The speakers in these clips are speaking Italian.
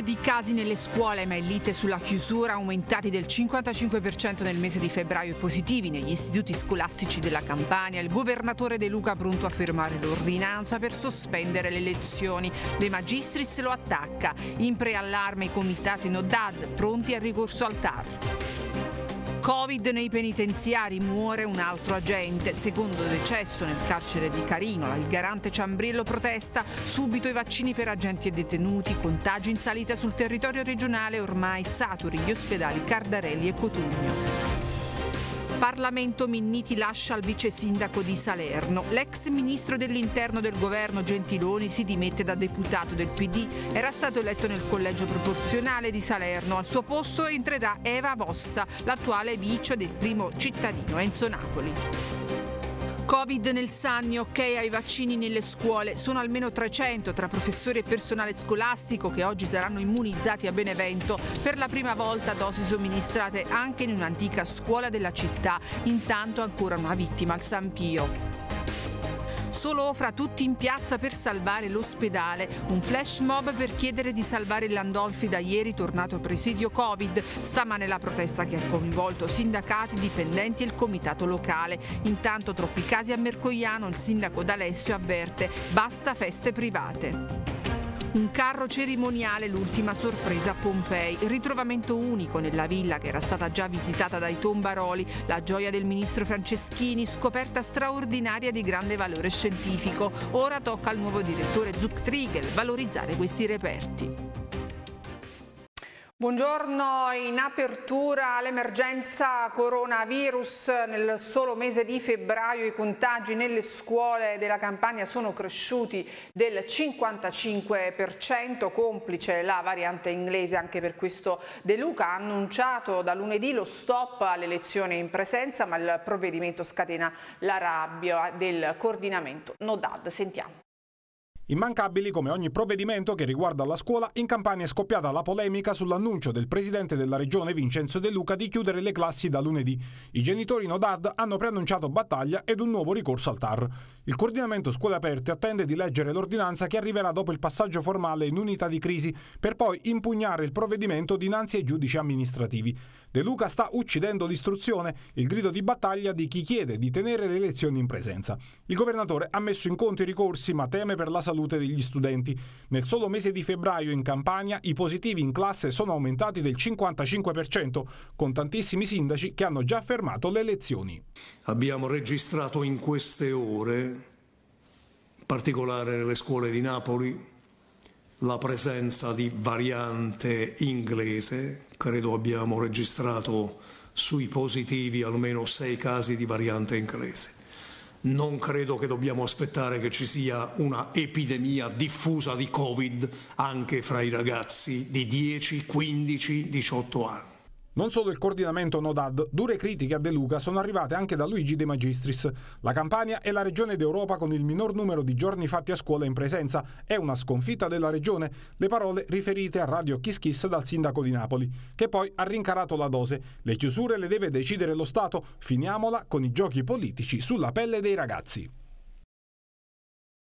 di casi nelle scuole, ma il lite sulla chiusura aumentati del 55% nel mese di febbraio e positivi negli istituti scolastici della Campania. Il governatore De Luca pronto a firmare l'ordinanza per sospendere le lezioni. De Magistris lo attacca. In preallarme i comitati Nodad pronti al ricorso al TAR. Covid nei penitenziari, muore un altro agente. Secondo decesso nel carcere di Carinola, il garante Ciambrillo protesta, subito i vaccini per agenti e detenuti, contagi in salita sul territorio regionale, ormai saturi gli ospedali Cardarelli e Cotugno. Parlamento Minniti lascia al vice sindaco di Salerno. L'ex ministro dell'interno del governo Gentiloni si dimette da deputato del PD. Era stato eletto nel collegio proporzionale di Salerno. Al suo posto entrerà Eva Vossa, l'attuale vice del primo cittadino Enzo Napoli. Covid nel Sanni, ok ai vaccini nelle scuole, sono almeno 300 tra professori e personale scolastico che oggi saranno immunizzati a Benevento per la prima volta dosi somministrate anche in un'antica scuola della città. Intanto ancora una vittima al San Pio. Solo fra tutti in piazza per salvare l'ospedale. Un flash mob per chiedere di salvare Landolfi da ieri tornato a presidio Covid. Stamane la protesta che ha coinvolto sindacati, dipendenti e il comitato locale. Intanto troppi casi a Mercoiano, il sindaco D'Alessio avverte basta feste private. Un carro cerimoniale, l'ultima sorpresa a Pompei. Ritrovamento unico nella villa che era stata già visitata dai tombaroli. La gioia del ministro Franceschini, scoperta straordinaria di grande valore scientifico. Ora tocca al nuovo direttore Zuck Trigel valorizzare questi reperti. Buongiorno, in apertura l'emergenza coronavirus, nel solo mese di febbraio i contagi nelle scuole della Campania sono cresciuti del 55%, complice la variante inglese, anche per questo De Luca ha annunciato da lunedì lo stop alle lezioni in presenza, ma il provvedimento scatena la rabbia del coordinamento Nodad. Sentiamo. Immancabili come ogni provvedimento che riguarda la scuola, in Campania è scoppiata la polemica sull'annuncio del presidente della regione Vincenzo De Luca di chiudere le classi da lunedì. I genitori Nodard hanno preannunciato battaglia ed un nuovo ricorso al TAR. Il coordinamento scuole aperte attende di leggere l'ordinanza che arriverà dopo il passaggio formale in unità di crisi per poi impugnare il provvedimento dinanzi ai giudici amministrativi. De Luca sta uccidendo l'istruzione, il grido di battaglia di chi chiede di tenere le elezioni in presenza. Il governatore ha messo in conto i ricorsi ma teme per la salute degli studenti. Nel solo mese di febbraio in Campania i positivi in classe sono aumentati del 55%, con tantissimi sindaci che hanno già fermato le elezioni. Abbiamo registrato in queste ore, in particolare nelle scuole di Napoli, la presenza di variante inglese, credo abbiamo registrato sui positivi almeno sei casi di variante inglese. Non credo che dobbiamo aspettare che ci sia una epidemia diffusa di Covid anche fra i ragazzi di 10, 15, 18 anni. Non solo il coordinamento Nodad, dure critiche a De Luca sono arrivate anche da Luigi De Magistris. La Campania è la regione d'Europa con il minor numero di giorni fatti a scuola in presenza. È una sconfitta della regione. Le parole riferite a Radio Kiss Kiss dal sindaco di Napoli, che poi ha rincarato la dose. Le chiusure le deve decidere lo Stato. Finiamola con i giochi politici sulla pelle dei ragazzi.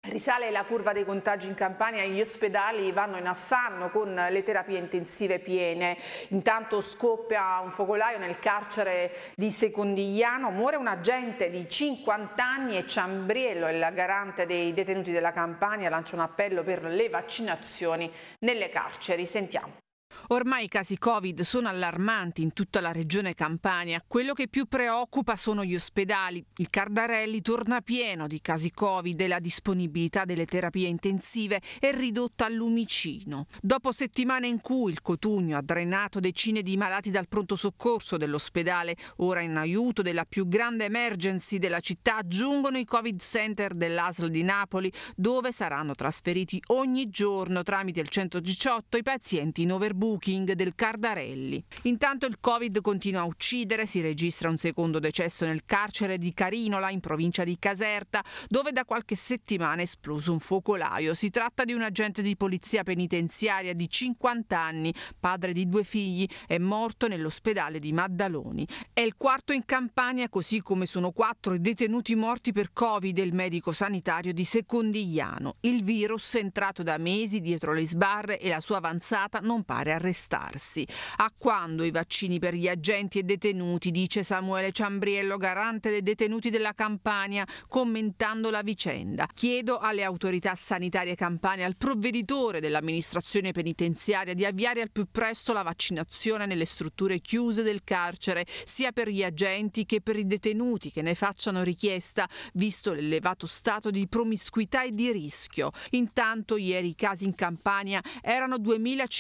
Risale la curva dei contagi in Campania, gli ospedali vanno in affanno con le terapie intensive piene. Intanto scoppia un focolaio nel carcere di Secondigliano, muore un agente di 50 anni e Ciambriello, il garante dei detenuti della Campania, lancia un appello per le vaccinazioni nelle carceri. Sentiamo. Ormai i casi Covid sono allarmanti in tutta la regione Campania. Quello che più preoccupa sono gli ospedali. Il Cardarelli torna pieno di casi Covid e la disponibilità delle terapie intensive è ridotta al lumicino. Dopo settimane in cui il Cotugno ha drenato decine di malati dal pronto soccorso dell'ospedale, ora in aiuto della più grande emergency della città, giungono i Covid Center dell'ASL di Napoli, dove saranno trasferiti ogni giorno tramite il 118 i pazienti in overbook booking del Cardarelli. Intanto il Covid continua a uccidere, si registra un secondo decesso nel carcere di Carinola in provincia di Caserta, dove da qualche settimana è esploso un focolaio. Si tratta di un agente di polizia penitenziaria di 50 anni, padre di due figli, è morto nell'ospedale di Maddaloni. È il quarto in Campania, così come sono quattro i detenuti morti per Covid il medico sanitario di Secondigliano. Il virus è entrato da mesi dietro le sbarre e la sua avanzata non pare arrestata arrestarsi. A quando i vaccini per gli agenti e detenuti, dice Samuele Ciambriello, garante dei detenuti della Campania, commentando la vicenda. Chiedo alle autorità sanitarie campane, al provveditore dell'amministrazione penitenziaria di avviare al più presto la vaccinazione nelle strutture chiuse del carcere, sia per gli agenti che per i detenuti che ne facciano richiesta, visto l'elevato stato di promiscuità e di rischio. Intanto ieri i casi in Campania erano 2510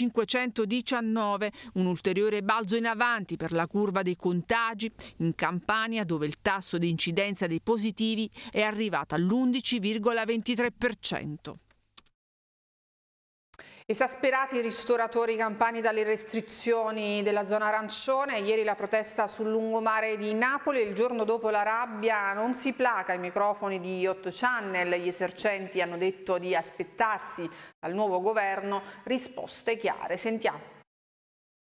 19, un ulteriore balzo in avanti per la curva dei contagi in Campania dove il tasso di incidenza dei positivi è arrivato all'11,23%. Esasperati i ristoratori campani dalle restrizioni della zona arancione, ieri la protesta sul lungomare di Napoli, il giorno dopo la rabbia non si placa i microfoni di 8 Channel, gli esercenti hanno detto di aspettarsi dal nuovo governo risposte chiare. Sentiamo.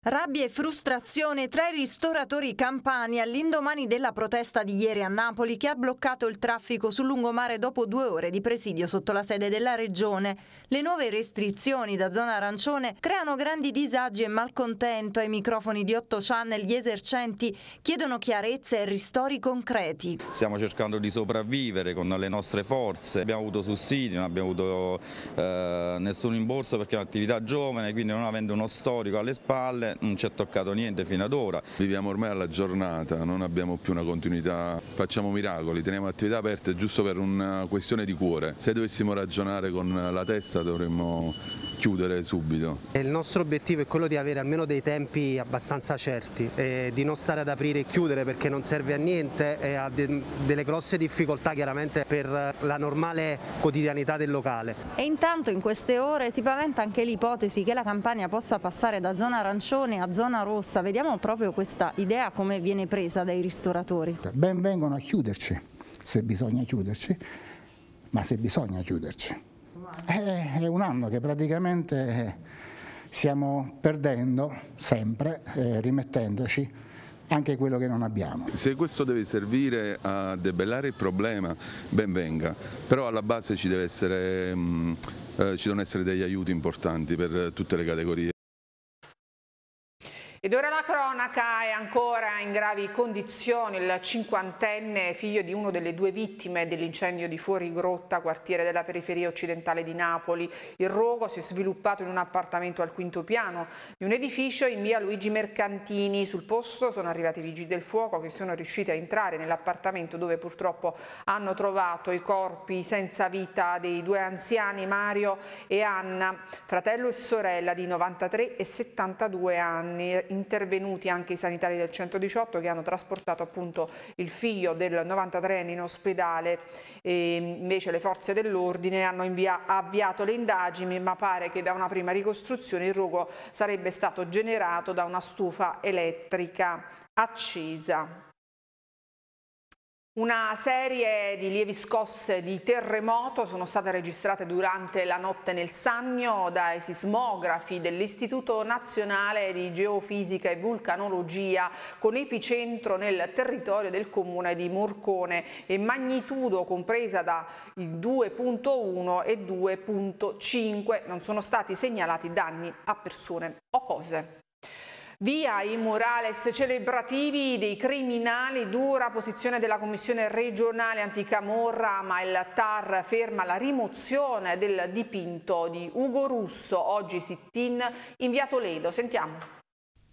Rabbia e frustrazione tra i ristoratori campani all'indomani della protesta di ieri a Napoli che ha bloccato il traffico sul lungomare dopo due ore di presidio sotto la sede della regione. Le nuove restrizioni da zona arancione creano grandi disagi e malcontento ai microfoni di 8 channel. Gli esercenti chiedono chiarezza e ristori concreti. Stiamo cercando di sopravvivere con le nostre forze. Abbiamo avuto sussidi, non abbiamo avuto eh, nessun imborso perché è un'attività giovane, quindi non avendo uno storico alle spalle veramente non ci ha toccato niente fino ad ora. Viviamo ormai alla giornata, non abbiamo più una continuità, facciamo miracoli, teniamo attività aperte giusto per una questione di cuore. Se dovessimo ragionare con la testa dovremmo chiudere subito. Il nostro obiettivo è quello di avere almeno dei tempi abbastanza certi, di non stare ad aprire e chiudere perché non serve a niente e ha de delle grosse difficoltà chiaramente per la normale quotidianità del locale. E intanto in queste ore si paventa anche l'ipotesi che la campagna possa passare da zona arancione a zona rossa, vediamo proprio questa idea come viene presa dai ristoratori. Ben vengono a chiuderci, se bisogna chiuderci, ma se bisogna chiuderci. È, eh, è un anno che praticamente eh, stiamo perdendo sempre, eh, rimettendoci anche quello che non abbiamo. Se questo deve servire a debellare il problema, ben venga, però alla base ci, essere, mh, mm, eh, ci devono essere degli aiuti importanti per tutte le categorie. Ed ora la cronaca è ancora in gravi condizioni il cinquantenne figlio di una delle due vittime dell'incendio di Fuori Grotta, quartiere della periferia occidentale di Napoli. Il rogo si è sviluppato in un appartamento al quinto piano di un edificio in via Luigi Mercantini. Sul posto sono arrivati i vigili del fuoco che sono riusciti a entrare nell'appartamento dove purtroppo hanno trovato i corpi senza vita dei due anziani Mario e Anna, fratello e sorella di 93 e 72 anni intervenuti anche i sanitari del 118 che hanno trasportato appunto il figlio del 93enne in ospedale e invece le forze dell'ordine hanno avviato le indagini ma pare che da una prima ricostruzione il rogo sarebbe stato generato da una stufa elettrica accesa. Una serie di lievi scosse di terremoto sono state registrate durante la notte nel Sannio dai sismografi dell'Istituto Nazionale di Geofisica e Vulcanologia con epicentro nel territorio del comune di Morcone e magnitudo compresa da 2.1 e 2.5. Non sono stati segnalati danni a persone o cose. Via i murales celebrativi dei criminali, dura posizione della Commissione regionale anticamorra, ma il TAR ferma la rimozione del dipinto di Ugo Russo, oggi Sittin, in via Toledo. Sentiamo.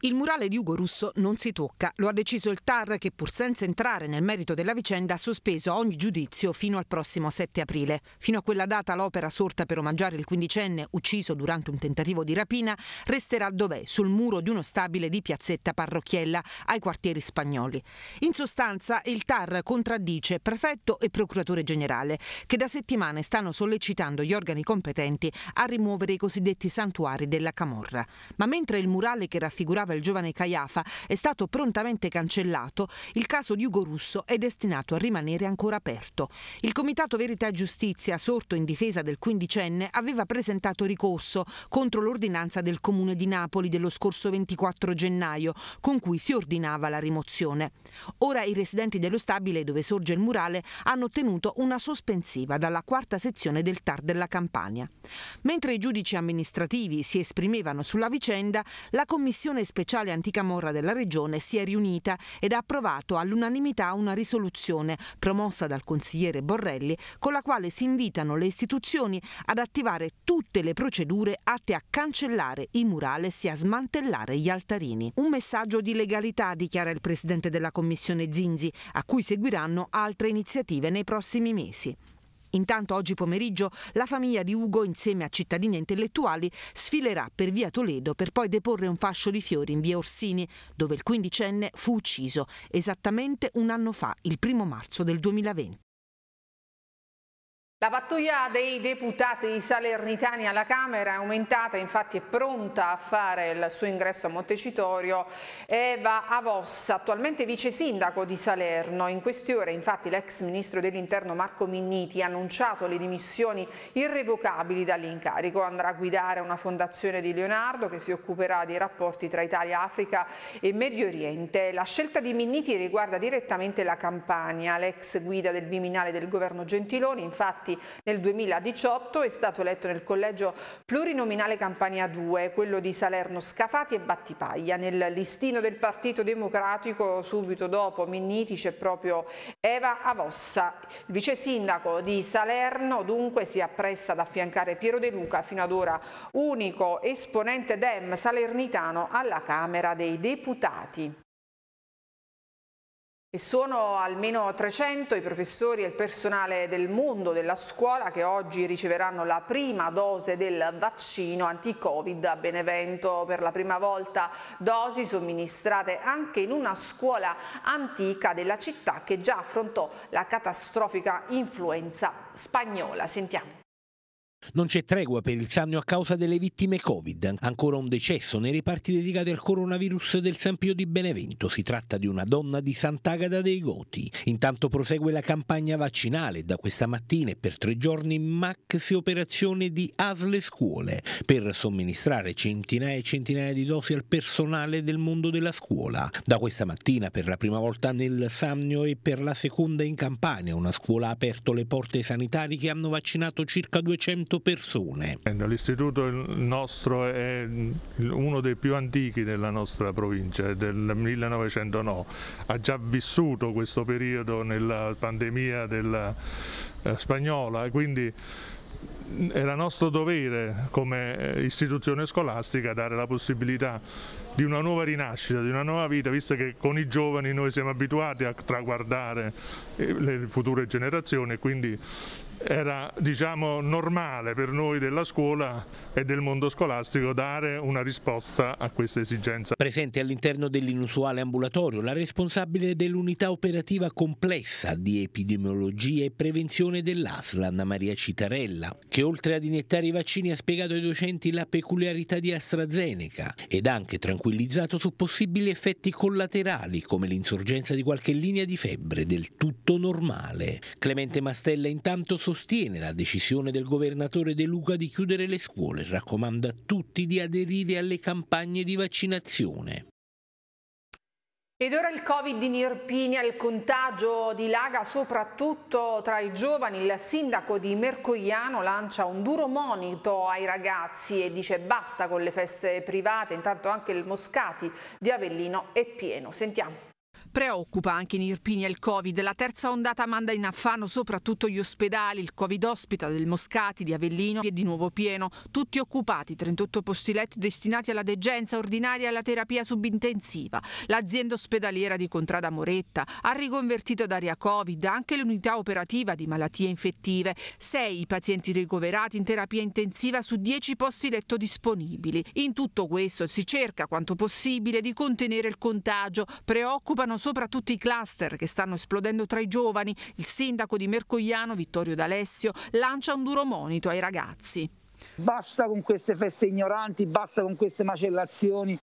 Il murale di Ugo Russo non si tocca, lo ha deciso il TAR che pur senza entrare nel merito della vicenda ha sospeso ogni giudizio fino al prossimo 7 aprile. Fino a quella data l'opera sorta per omaggiare il quindicenne ucciso durante un tentativo di rapina resterà dov'è, sul muro di uno stabile di piazzetta parrocchiella ai quartieri spagnoli. In sostanza il TAR contraddice prefetto e procuratore generale che da settimane stanno sollecitando gli organi competenti a rimuovere i cosiddetti santuari della Camorra. Ma mentre il murale che raffigurava il giovane Caiafa, è stato prontamente cancellato, il caso di Ugo Russo è destinato a rimanere ancora aperto. Il Comitato Verità e Giustizia, sorto in difesa del quindicenne, aveva presentato ricorso contro l'ordinanza del Comune di Napoli dello scorso 24 gennaio, con cui si ordinava la rimozione. Ora i residenti dello stabile dove sorge il murale hanno ottenuto una sospensiva dalla quarta sezione del TAR della Campania. Mentre i giudici amministrativi si esprimevano sulla vicenda, la Commissione speciale speciale anticamorra della Regione si è riunita ed ha approvato all'unanimità una risoluzione promossa dal consigliere Borrelli con la quale si invitano le istituzioni ad attivare tutte le procedure atte a cancellare i murales e a smantellare gli altarini. Un messaggio di legalità, dichiara il presidente della Commissione Zinzi, a cui seguiranno altre iniziative nei prossimi mesi. Intanto oggi pomeriggio la famiglia di Ugo insieme a cittadini intellettuali sfilerà per via Toledo per poi deporre un fascio di fiori in via Orsini dove il quindicenne fu ucciso esattamente un anno fa, il primo marzo del 2020. La pattuglia dei deputati salernitani alla Camera è aumentata, infatti è pronta a fare il suo ingresso a Montecitorio. Eva Avossa, attualmente vice sindaco di Salerno, in queste ore infatti l'ex ministro dell'interno Marco Minniti ha annunciato le dimissioni irrevocabili dall'incarico. Andrà a guidare una fondazione di Leonardo che si occuperà dei rapporti tra Italia, Africa e Medio Oriente. La scelta di Minniti riguarda direttamente la campagna. L'ex guida del Viminale del governo Gentiloni infatti nel 2018, è stato eletto nel collegio plurinominale Campania 2, quello di Salerno Scafati e Battipaglia. Nel listino del Partito Democratico subito dopo Minniti c'è proprio Eva Avossa. Il vice sindaco di Salerno dunque si appresta ad affiancare Piero De Luca, fino ad ora unico esponente DEM salernitano alla Camera dei Deputati. E sono almeno 300 i professori e il personale del mondo della scuola che oggi riceveranno la prima dose del vaccino anti-Covid a Benevento. Per la prima volta dosi somministrate anche in una scuola antica della città che già affrontò la catastrofica influenza spagnola. Sentiamo. Non c'è tregua per il Sannio a causa delle vittime Covid. Ancora un decesso nei reparti dedicati al coronavirus del San Pio di Benevento. Si tratta di una donna di Sant'Agata dei Goti. Intanto prosegue la campagna vaccinale. Da questa mattina e per tre giorni maxi operazione di ASLE scuole per somministrare centinaia e centinaia di dosi al personale del mondo della scuola. Da questa mattina per la prima volta nel Sannio e per la seconda in Campania una scuola ha aperto le porte sanitarie che hanno vaccinato circa 200 100 persone. L'istituto nostro è uno dei più antichi della nostra provincia, del 1909, ha già vissuto questo periodo nella pandemia della, eh, spagnola, quindi era nostro dovere come eh, istituzione scolastica dare la possibilità di una nuova rinascita, di una nuova vita, visto che con i giovani noi siamo abituati a traguardare eh, le future generazioni, e quindi era diciamo, normale per noi della scuola e del mondo scolastico dare una risposta a questa esigenza. Presente all'interno dell'inusuale ambulatorio la responsabile dell'unità operativa complessa di epidemiologia e prevenzione dell'ASL, Anna Maria Citarella, che oltre ad iniettare i vaccini ha spiegato ai docenti la peculiarità di AstraZeneca ed anche tranquillizzato su possibili effetti collaterali come l'insorgenza di qualche linea di febbre del tutto normale. Clemente Mastella intanto sostiene sostiene la decisione del governatore De Luca di chiudere le scuole e raccomanda a tutti di aderire alle campagne di vaccinazione. Ed ora il Covid in Irpinia, il contagio dilaga soprattutto tra i giovani. Il sindaco di Mercogliano lancia un duro monito ai ragazzi e dice basta con le feste private. Intanto anche il Moscati di Avellino è pieno. Sentiamo. Preoccupa anche in Irpinia il Covid. La terza ondata manda in affanno soprattutto gli ospedali. Il Covid ospita del Moscati, di Avellino è di nuovo pieno. Tutti occupati, 38 posti letto destinati alla degenza ordinaria e alla terapia subintensiva. L'azienda ospedaliera di Contrada Moretta ha riconvertito ad aria Covid anche l'unità operativa di malattie infettive. Sei i pazienti ricoverati in terapia intensiva su 10 posti letto disponibili. In tutto questo si cerca quanto possibile di contenere il contagio. Preoccupano soprattutto i cluster che stanno esplodendo tra i giovani. Il sindaco di Mercogliano, Vittorio D'Alessio, lancia un duro monito ai ragazzi. Basta con queste feste ignoranti, basta con queste macellazioni.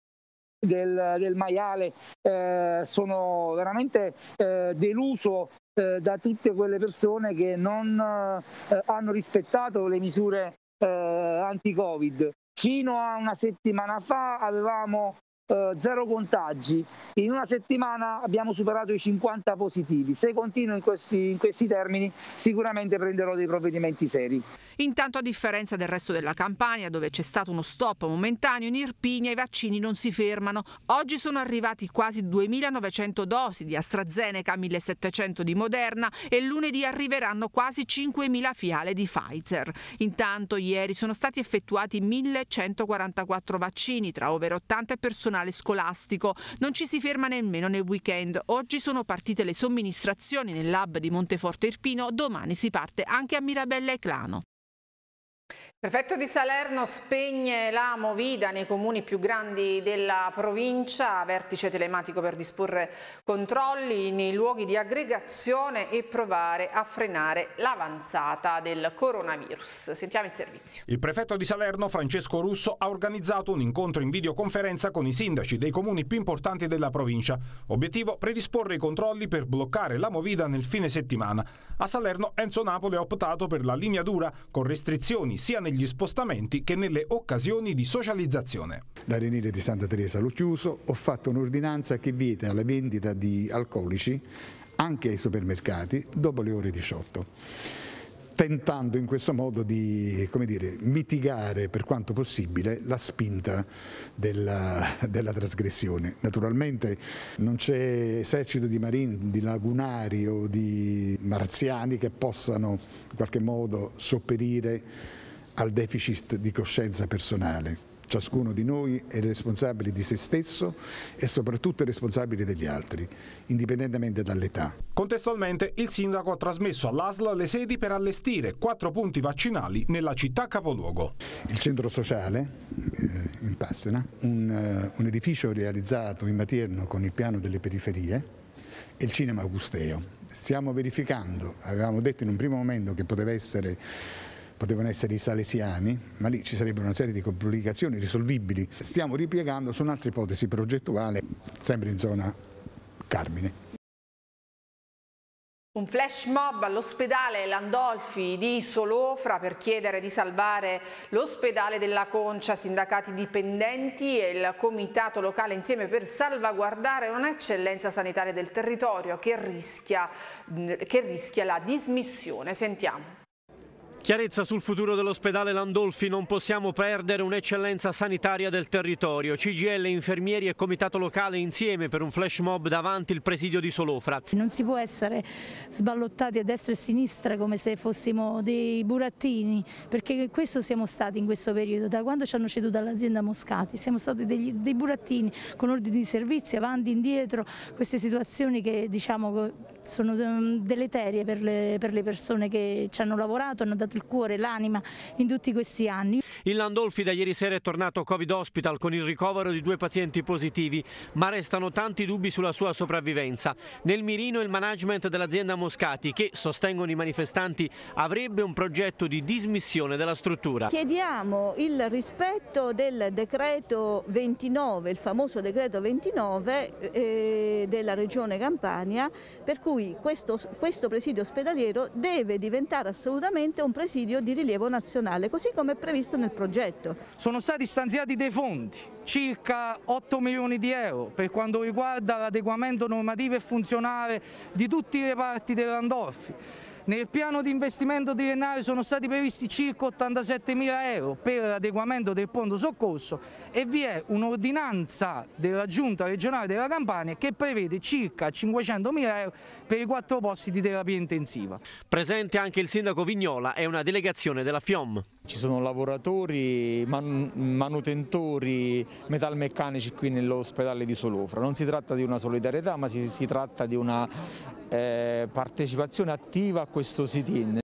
Del, del maiale eh, sono veramente eh, deluso eh, da tutte quelle persone che non eh, hanno rispettato le misure eh, anti-covid fino a una settimana fa avevamo eh, zero contagi. In una settimana abbiamo superato i 50 positivi. Se continuo in questi, in questi termini sicuramente prenderò dei provvedimenti seri. Intanto a differenza del resto della Campania dove c'è stato uno stop momentaneo, in Irpinia i vaccini non si fermano. Oggi sono arrivati quasi 2.900 dosi di AstraZeneca, 1.700 di Moderna e lunedì arriveranno quasi 5.000 fiale di Pfizer. Intanto ieri sono stati effettuati 1.144 vaccini tra over 80 e personale personale scolastico. Non ci si ferma nemmeno nel weekend. Oggi sono partite le somministrazioni nel lab di Monteforte Irpino, domani si parte anche a Mirabella e Clano. Prefetto di Salerno spegne la Movida nei comuni più grandi della provincia, vertice telematico per disporre controlli nei luoghi di aggregazione e provare a frenare l'avanzata del coronavirus. Sentiamo il servizio. Il prefetto di Salerno, Francesco Russo, ha organizzato un incontro in videoconferenza con i sindaci dei comuni più importanti della provincia. Obiettivo predisporre i controlli per bloccare la Movida nel fine settimana. A Salerno Enzo Napoli ha optato per la linea dura, con restrizioni sia nei negli spostamenti che nelle occasioni di socializzazione. L'arenile di Santa Teresa l'ho chiuso, ho fatto un'ordinanza che vieta la vendita di alcolici anche ai supermercati dopo le ore 18 tentando in questo modo di dire, mitigare per quanto possibile la spinta della, della trasgressione. Naturalmente non c'è esercito di marini, di lagunari o di marziani che possano in qualche modo sopperire al deficit di coscienza personale. Ciascuno di noi è responsabile di se stesso e soprattutto è responsabile degli altri, indipendentemente dall'età. Contestualmente il sindaco ha trasmesso all'ASL le sedi per allestire quattro punti vaccinali nella città capoluogo. Il centro sociale eh, in Passena, un, eh, un edificio realizzato in materno con il piano delle periferie e il cinema Augusteo. Stiamo verificando, avevamo detto in un primo momento che poteva essere potevano essere i salesiani, ma lì ci sarebbero una serie di complicazioni risolvibili. Stiamo ripiegando su un'altra ipotesi progettuale, sempre in zona Carmine. Un flash mob all'ospedale Landolfi di Solofra per chiedere di salvare l'ospedale della Concia, sindacati dipendenti e il comitato locale insieme per salvaguardare un'eccellenza sanitaria del territorio che rischia, che rischia la dismissione. Sentiamo. Chiarezza sul futuro dell'ospedale Landolfi, non possiamo perdere un'eccellenza sanitaria del territorio. CGL, infermieri e comitato locale insieme per un flash mob davanti il presidio di Solofra. Non si può essere sballottati a destra e a sinistra come se fossimo dei burattini, perché questo siamo stati in questo periodo, da quando ci hanno ceduto all'azienda Moscati, siamo stati degli, dei burattini con ordini di servizio, avanti e indietro, queste situazioni che diciamo sono ehm, deleterie per le, per le persone che ci hanno lavorato, hanno dato il cuore, l'anima in tutti questi anni. Il Landolfi da ieri sera è tornato Covid Hospital con il ricovero di due pazienti positivi, ma restano tanti dubbi sulla sua sopravvivenza. Nel mirino il management dell'azienda Moscati che, sostengono i manifestanti, avrebbe un progetto di dismissione della struttura. Chiediamo il rispetto del decreto 29, il famoso decreto 29 eh, eh, della regione Campania, per cui cui questo, questo presidio ospedaliero deve diventare assolutamente un presidio di rilievo nazionale, così come è previsto nel progetto. Sono stati stanziati dei fondi, circa 8 milioni di euro, per quanto riguarda l'adeguamento normativo e funzionale di tutti i reparti dell'Andorfi nel piano di investimento triennale sono stati previsti circa 87 mila euro per l'adeguamento del pronto soccorso e vi è un'ordinanza della Giunta regionale della Campania che prevede circa 500 mila euro per i quattro posti di terapia intensiva. Presente anche il sindaco Vignola e una delegazione della FIOM. Ci sono lavoratori, man manutentori, metalmeccanici qui nell'ospedale di Solofra. Non si tratta di una solidarietà ma si, si tratta di una eh, partecipazione attiva a questo sit-in.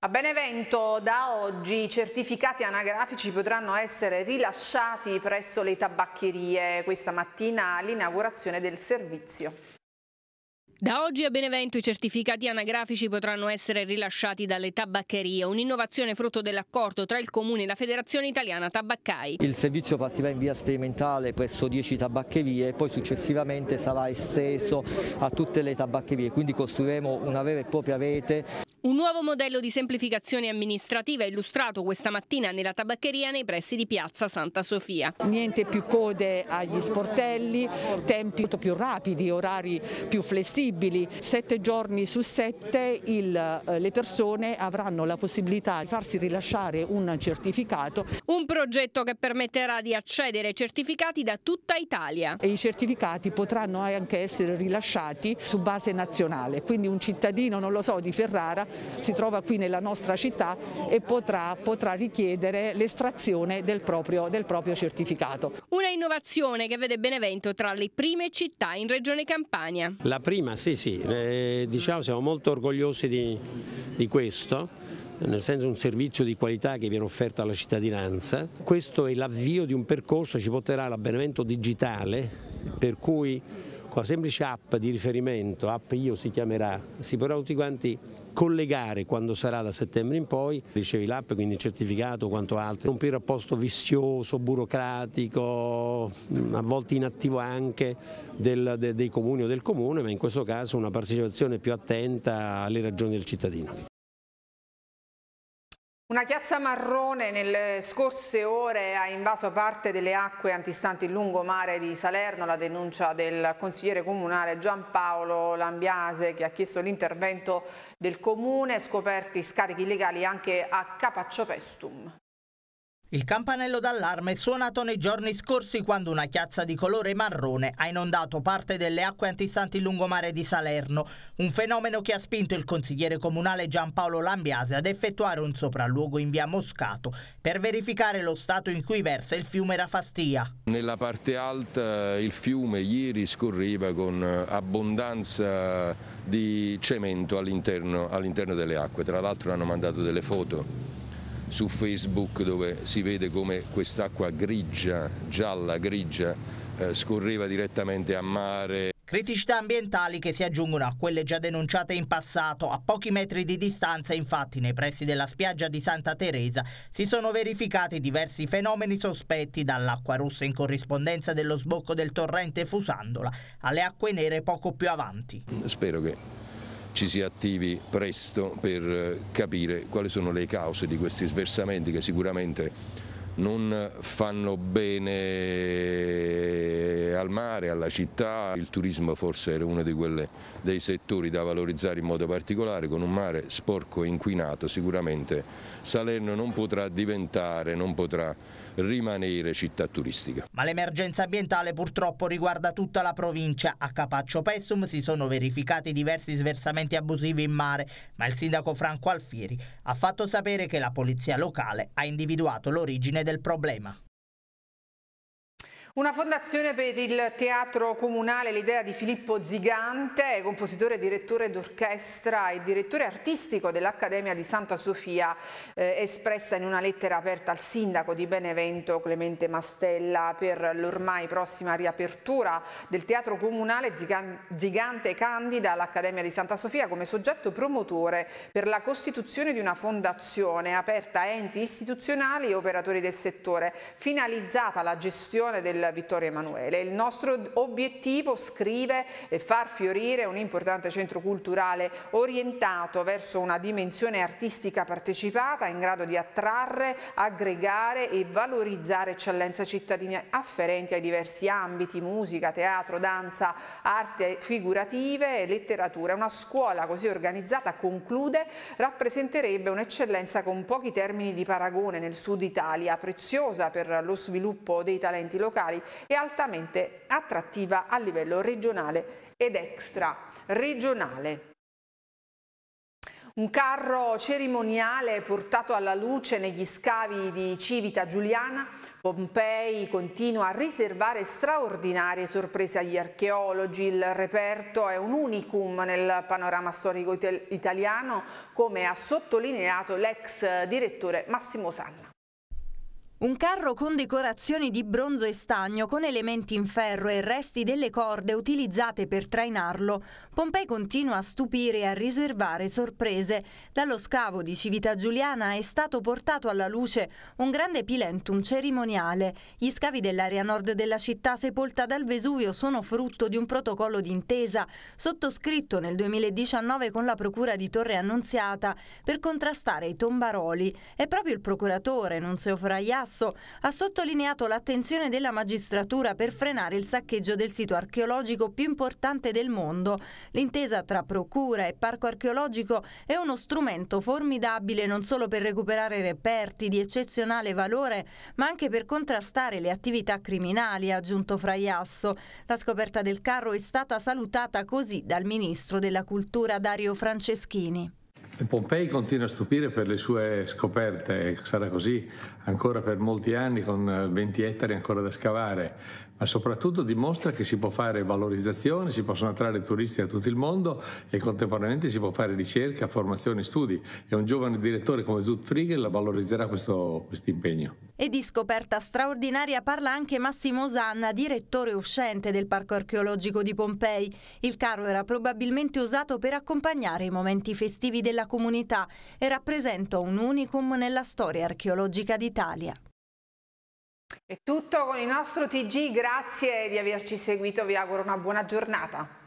A Benevento da oggi i certificati anagrafici potranno essere rilasciati presso le tabaccherie. Questa mattina all'inaugurazione del servizio. Da oggi a Benevento i certificati anagrafici potranno essere rilasciati dalle tabaccherie, un'innovazione frutto dell'accordo tra il Comune e la Federazione Italiana Tabaccai. Il servizio partirà in via sperimentale presso 10 tabaccherie e poi successivamente sarà esteso a tutte le tabaccherie, quindi costruiremo una vera e propria rete un nuovo modello di semplificazione amministrativa illustrato questa mattina nella tabaccheria nei pressi di Piazza Santa Sofia. Niente più code agli sportelli, tempi molto più rapidi, orari più flessibili. Sette giorni su sette il, eh, le persone avranno la possibilità di farsi rilasciare un certificato. Un progetto che permetterà di accedere ai certificati da tutta Italia. E I certificati potranno anche essere rilasciati su base nazionale, quindi un cittadino, non lo so, di Ferrara si trova qui nella nostra città e potrà, potrà richiedere l'estrazione del proprio, del proprio certificato. Una innovazione che vede Benevento tra le prime città in Regione Campania. La prima, sì sì, eh, diciamo siamo molto orgogliosi di, di questo nel senso un servizio di qualità che viene offerto alla cittadinanza. Questo è l'avvio di un percorso, ci porterà all'avvenimento digitale, per cui con la semplice app di riferimento, app io si chiamerà, si potrà tutti quanti collegare quando sarà da settembre in poi, ricevi l'app, quindi certificato quanto altro, un rapporto vizioso, burocratico, a volte inattivo anche del, de, dei comuni o del comune, ma in questo caso una partecipazione più attenta alle ragioni del cittadino. Una chiazza marrone nelle scorse ore ha invaso parte delle acque antistanti il lungomare di Salerno, la denuncia del consigliere comunale Giampaolo Lambiase che ha chiesto l'intervento del comune, scoperti scarichi illegali anche a Capaccio Pestum. Il campanello d'allarme è suonato nei giorni scorsi quando una chiazza di colore marrone ha inondato parte delle acque antistanti lungomare di Salerno, un fenomeno che ha spinto il consigliere comunale Giampaolo Lambiase ad effettuare un sopralluogo in via Moscato per verificare lo stato in cui versa il fiume Rafastia. Nella parte alta eh, il fiume ieri scorreva con eh, abbondanza di cemento all'interno all delle acque, tra l'altro hanno mandato delle foto su Facebook dove si vede come quest'acqua grigia, gialla, grigia, eh, scorreva direttamente a mare. Criticità ambientali che si aggiungono a quelle già denunciate in passato. A pochi metri di distanza, infatti, nei pressi della spiaggia di Santa Teresa si sono verificati diversi fenomeni sospetti dall'acqua rossa in corrispondenza dello sbocco del torrente Fusandola alle acque nere poco più avanti. Spero che ci si attivi presto per eh, capire quali sono le cause di questi sversamenti che sicuramente non fanno bene eh, al mare, alla città, il turismo forse era uno quelle, dei settori da valorizzare in modo particolare, con un mare sporco e inquinato sicuramente Salerno non potrà diventare, non potrà rimanere città turistica. Ma l'emergenza ambientale purtroppo riguarda tutta la provincia. A Capaccio Pessum si sono verificati diversi sversamenti abusivi in mare, ma il sindaco Franco Alfieri ha fatto sapere che la polizia locale ha individuato l'origine del problema. Una fondazione per il teatro comunale, l'idea di Filippo Zigante, compositore, direttore d'orchestra e direttore artistico dell'Accademia di Santa Sofia, eh, espressa in una lettera aperta al sindaco di Benevento Clemente Mastella per l'ormai prossima riapertura del teatro comunale. Zigante candida all'Accademia di Santa Sofia come soggetto promotore per la costituzione di una fondazione aperta a enti istituzionali e operatori del settore, finalizzata alla gestione del Vittorio Emanuele. Il nostro obiettivo, scrive, è far fiorire un importante centro culturale orientato verso una dimensione artistica partecipata in grado di attrarre, aggregare e valorizzare eccellenze cittadine afferenti ai diversi ambiti, musica, teatro, danza, arte figurative e letteratura. Una scuola così organizzata, conclude, rappresenterebbe un'eccellenza con pochi termini di paragone nel sud Italia, preziosa per lo sviluppo dei talenti locali alimentari e altamente attrattiva a livello regionale ed extra-regionale. Un carro cerimoniale portato alla luce negli scavi di Civita Giuliana, Pompei continua a riservare straordinarie sorprese agli archeologi. Il reperto è un unicum nel panorama storico italiano, come ha sottolineato l'ex direttore Massimo Sanna. Un carro con decorazioni di bronzo e stagno con elementi in ferro e resti delle corde utilizzate per trainarlo. Pompei continua a stupire e a riservare sorprese. Dallo scavo di Civita Giuliana è stato portato alla luce un grande pilentum cerimoniale. Gli scavi dell'area nord della città sepolta dal Vesuvio sono frutto di un protocollo d'intesa sottoscritto nel 2019 con la procura di Torre Annunziata per contrastare i tombaroli. È proprio il procuratore Nunzio Fraias Grasso ha sottolineato l'attenzione della magistratura per frenare il saccheggio del sito archeologico più importante del mondo. L'intesa tra procura e parco archeologico è uno strumento formidabile non solo per recuperare reperti di eccezionale valore, ma anche per contrastare le attività criminali, ha aggiunto Fraiasso. La scoperta del carro è stata salutata così dal ministro della cultura Dario Franceschini. Pompei continua a stupire per le sue scoperte, sarà così ancora per molti anni con 20 eh, ettari ancora da scavare ma soprattutto dimostra che si può fare valorizzazione, si possono attrarre turisti da tutto il mondo e contemporaneamente si può fare ricerca, formazione e studi. E un giovane direttore come Zut Friegel valorizzerà questo quest impegno. E di scoperta straordinaria parla anche Massimo Zanna, direttore uscente del Parco Archeologico di Pompei. Il carro era probabilmente usato per accompagnare i momenti festivi della comunità e rappresenta un unicum nella storia archeologica d'Italia. È tutto con il nostro TG, grazie di averci seguito, vi auguro una buona giornata.